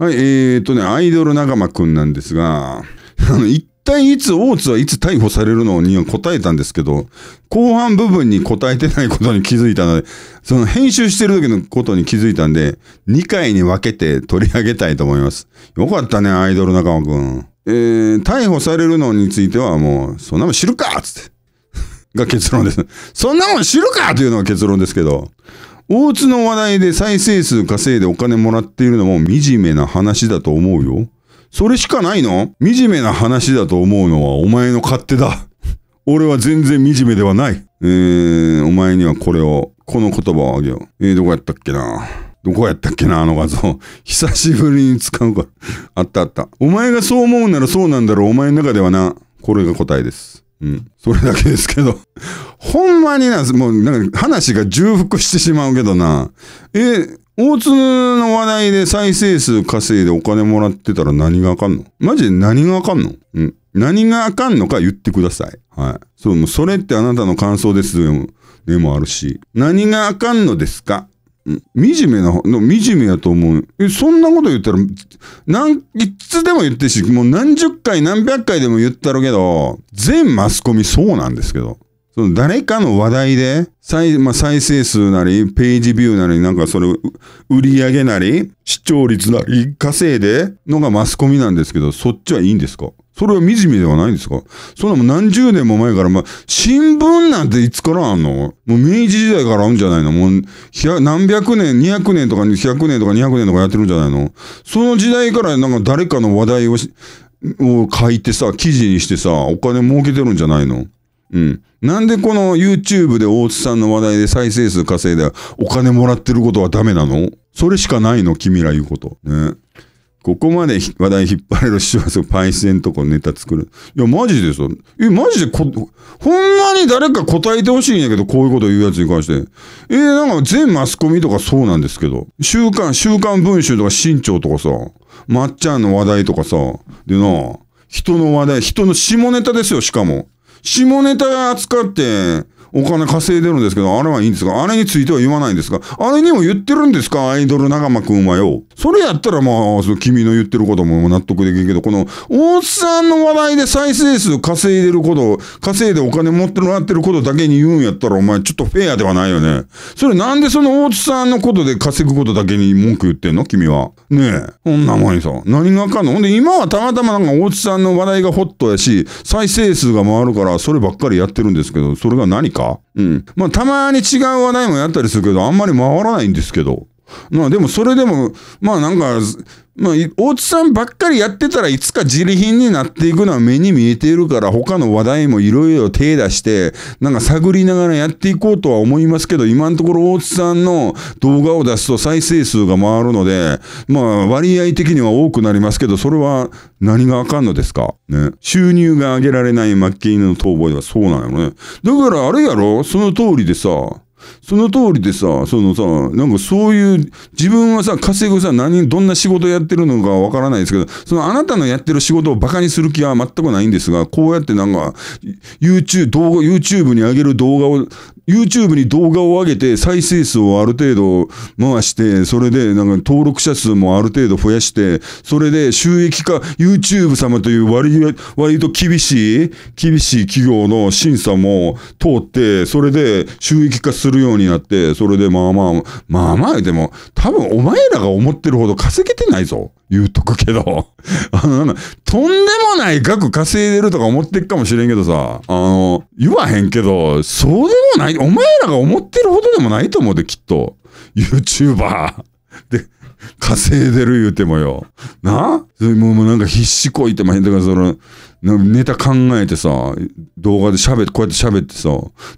はい、えーとね、アイドル仲間くんなんですが、あの、一体いつ、大津はいつ逮捕されるのに答えたんですけど、後半部分に答えてないことに気づいたので、その編集してる時のことに気づいたんで、2回に分けて取り上げたいと思います。よかったね、アイドル仲間くん。えー、逮捕されるのについてはもう、そんなもん知るかっつって。が結論です。そんなもん知るかというのが結論ですけど。大津の話題で再生数稼いでお金もらっているのも惨めな話だと思うよ。それしかないの惨めな話だと思うのはお前の勝手だ。俺は全然惨めではない。えー、お前にはこれを、この言葉をあげよう。えー、どこやったっけなどこやったっけなあの画像。久しぶりに使うから。あったあった。お前がそう思うならそうなんだろう。お前の中ではな。これが答えです。うん。それだけですけど。ほんまにな、もうなんか話が重複してしまうけどな。え、大津の話題で再生数稼いでお金もらってたら何があかんのマジで何があかんのうん。何があかんのか言ってください。はい。そう、もうそれってあなたの感想ですでもあるし。何があかんのですか惨めな、惨めやと思う。え、そんなこと言ったら、何、いつでも言ってし、もう何十回何百回でも言ったろうけど、全マスコミそうなんですけど。その誰かの話題で再,、まあ、再生数なり、ページビューなり、なんかそれ、売り上げなり、視聴率なり、稼いでのがマスコミなんですけど、そっちはいいんですかそれは惨めではないんですかそんなも何十年も前から、まあ、新聞なんていつからあんのもう明治時代からあるんじゃないのもう、何百年、200年とか100年とか200年とかやってるんじゃないのその時代からなんか誰かの話題をを書いてさ、記事にしてさ、お金儲けてるんじゃないのうん。なんでこの YouTube で大津さんの話題で再生数稼いでお金もらってることはダメなのそれしかないの君ら言うこと。ね。ここまで話題引っ張れる師匠はそパイセンとかネタ作る。いや、マジでさ、え、マジでこ、ほんまに誰か答えてほしいんやけど、こういうこと言うやつに関して。えー、なんか全マスコミとかそうなんですけど、週刊、週刊文集とか新潮とかさ、まっちゃんの話題とかさ、でな、人の話題、人の下ネタですよ、しかも。下ネタ扱って、お金稼いでるんですけど、あれはいいんですかあれについては言わないんですかあれにも言ってるんですかアイドル仲間くんはよ。それやったらまあ、その君の言ってることも納得できるけど、この、大津さんの話題で再生数稼いでること、稼いでお金持ってもらってることだけに言うんやったら、お前ちょっとフェアではないよね。それなんでその大津さんのことで稼ぐことだけに文句言ってんの君は。ねえ。こんなもんにさ、何があかんのほんで今はたまたまなんか大津さんの話題がホットやし、再生数が回るから、そればっかりやってるんですけど、それが何かかうん。まあ、たまに違う話題もやったりするけど、あんまり回らないんですけど。まあでもそれでも、まあなんか、まあ、大津さんばっかりやってたらいつか自利品になっていくのは目に見えているから、他の話題もいろいろ手出して、なんか探りながらやっていこうとは思いますけど、今のところ大津さんの動画を出すと再生数が回るので、まあ割合的には多くなりますけど、それは何があかんのですかね。収入が上げられない負け犬の遠吠ではそうなのね。だからあれやろその通りでさ、その通りでさ、そのさ、なんかそういう、自分はさ、稼ぐさ、何、どんな仕事やってるのかわからないですけど、そのあなたのやってる仕事をバカにする気は全くないんですが、こうやってなんか、YouTube、動画、YouTube に上げる動画を YouTube に動画を上げて、再生数をある程度回して、それで、なんか登録者数もある程度増やして、それで収益化、YouTube 様という割、割と厳しい、厳しい企業の審査も通って、それで収益化するようになって、それでまあまあ、まあまあ、でも、多分お前らが思ってるほど稼げてないぞ。言うとくけど、あの、とんでもない額稼いでるとか思ってっかもしれんけどさ、あの、言わへんけど、そうでもない、お前らが思ってるほどでもないと思うで、きっと。YouTuber。で、稼いでる言うてもよ。なもうもうなんか必死こいてまへん。だからその、ネタ考えてさ、動画で喋って、こうやって喋ってさ、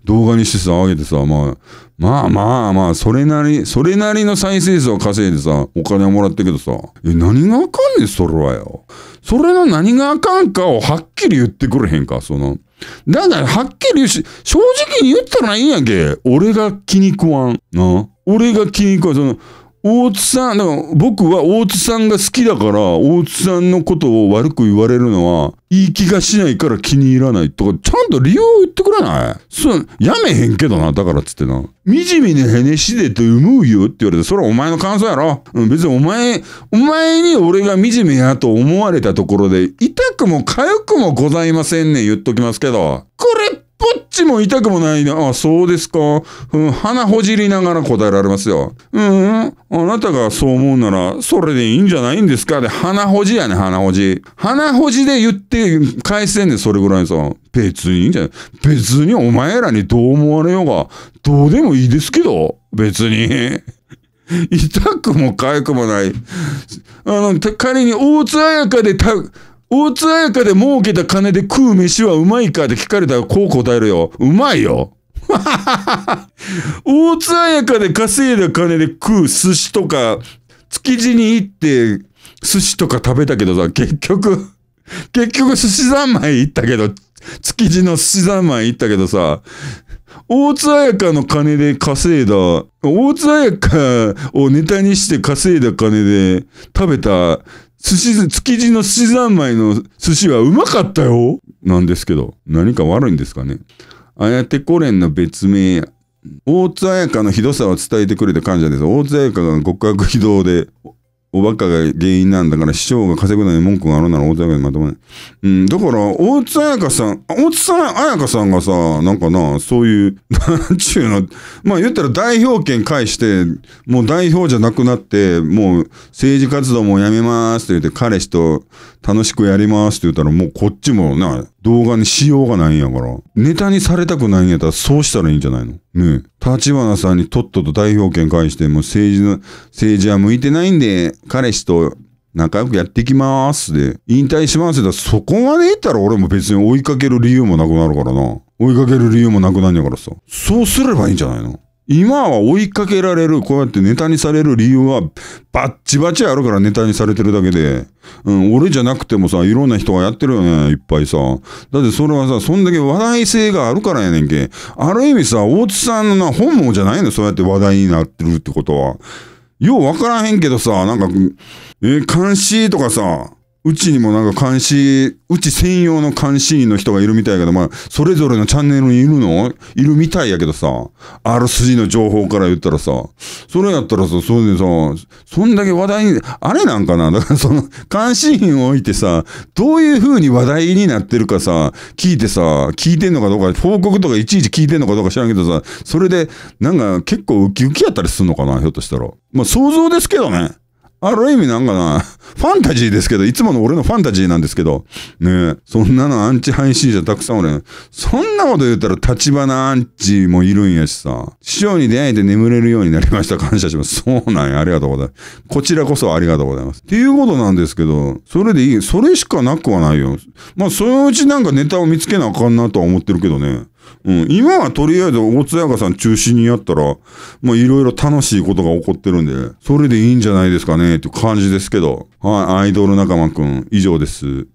動画にしてさ、上げてさ、まあ、まあまあまあ、それなり、それなりの再生数を稼いでさ、お金をもらったけどさ、え、何があかんねん、それはよ。それの何があかんかをはっきり言ってくれへんか、その。だから、はっきり言うし、正直に言ったらいいんやんけ。俺が気に食わん。な俺が気に食わん。その、大津さん、でも僕は大津さんが好きだから、大津さんのことを悪く言われるのは、いい気がしないから気に入らないとか、ちゃんと理由を言ってくれないそう、やめへんけどな、だからっつってな。惨めにへねしでと思うよって言われて、それはお前の感想やろ。うん、別にお前、お前に俺が惨めやと思われたところで、痛くも痒くもございませんね、言っときますけど。これちも痛くもないな。あ、そうですか。うん、鼻ほじりながら答えられますよ。うん、あなたがそう思うなら、それでいいんじゃないんですかで、鼻ほじやね、鼻ほじ。鼻ほじで言って、返せんねそれぐらいさ。別にいいんじゃない別にお前らにどう思われようが、どうでもいいですけど、別に。痛くも痒くもない。あの、仮に大津や香でた、大津彩香で儲けた金で食う飯はうまいかって聞かれたらこう答えるよ。うまいよ。大津彩香で稼いだ金で食う寿司とか、築地に行って寿司とか食べたけどさ、結局、結局寿司三昧行ったけど、築地の寿司三昧行ったけどさ、大津彩香の金で稼いだ、大津彩香をネタにして稼いだ金で食べた寿司、築地の寿司三昧の寿司はうまかったよなんですけど、何か悪いんですかね。やてこれんの別名、大津彩香のひどさを伝えてくれた感謝です。大津彩香が極悪非道で、おばっかが原因なんだから、市長が稼ぐのに文句があるなら、大津彩香にまとめない。うん、だから、大津彩香さん、大津彩香さんがさ、なんかな、そういう、なんちゅうの、まあ言ったら代表権返して、もう代表じゃなくなって、もう政治活動もやめますって言って、彼氏と楽しくやりますって言ったら、もうこっちもな、動画にしようがないんやから。ネタにされたくないんやったらそうしたらいいんじゃないのねえ。立花さんにとっとと代表権返して、も政治の、政治は向いてないんで、彼氏と仲良くやってきまーすで、引退しますってそこまで言ったら俺も別に追いかける理由もなくなるからな。追いかける理由もなくなんやからさ。そうすればいいんじゃないの今は追いかけられる、こうやってネタにされる理由は、バッチバチあるからネタにされてるだけで。うん、俺じゃなくてもさ、いろんな人がやってるよね、いっぱいさ。だってそれはさ、そんだけ話題性があるからやねんけ。ある意味さ、大津さんのな、本望じゃないの、そうやって話題になってるってことは。ようわからへんけどさ、なんか、えー、監視とかさ、うちにもなんか監視、うち専用の監視員の人がいるみたいやけど、まあ、それぞれのチャンネルにいるのいるみたいやけどさ、ある筋の情報から言ったらさ、それやったらさ、それでさ、そんだけ話題に、あれなんかなだからその、監視員を置いてさ、どういう風に話題になってるかさ、聞いてさ、聞いてんのかどうか、報告とかいちいち聞いてんのかどうか知らんけどさ、それで、なんか結構ウキウキやったりすんのかなひょっとしたら。まあ、想像ですけどね。ある意味なんかな、ファンタジーですけど、いつもの俺のファンタジーなんですけど、ねそんなのアンチ配信者たくさんおるん。そんなこと言ったら、立花アンチもいるんやしさ、師匠に出会えて眠れるようになりました。感謝します。そうなんや、ありがとうございます。こちらこそありがとうございます。っていうことなんですけど、それでいい。それしかなくはないよ。まあ、そのうちなんかネタを見つけなあかんなとは思ってるけどね。うん、今はとりあえず、大津屋さん中心にやったら、まあいろいろ楽しいことが起こってるんで、それでいいんじゃないですかね、って感じですけど。はい、アイドル仲間くん、以上です。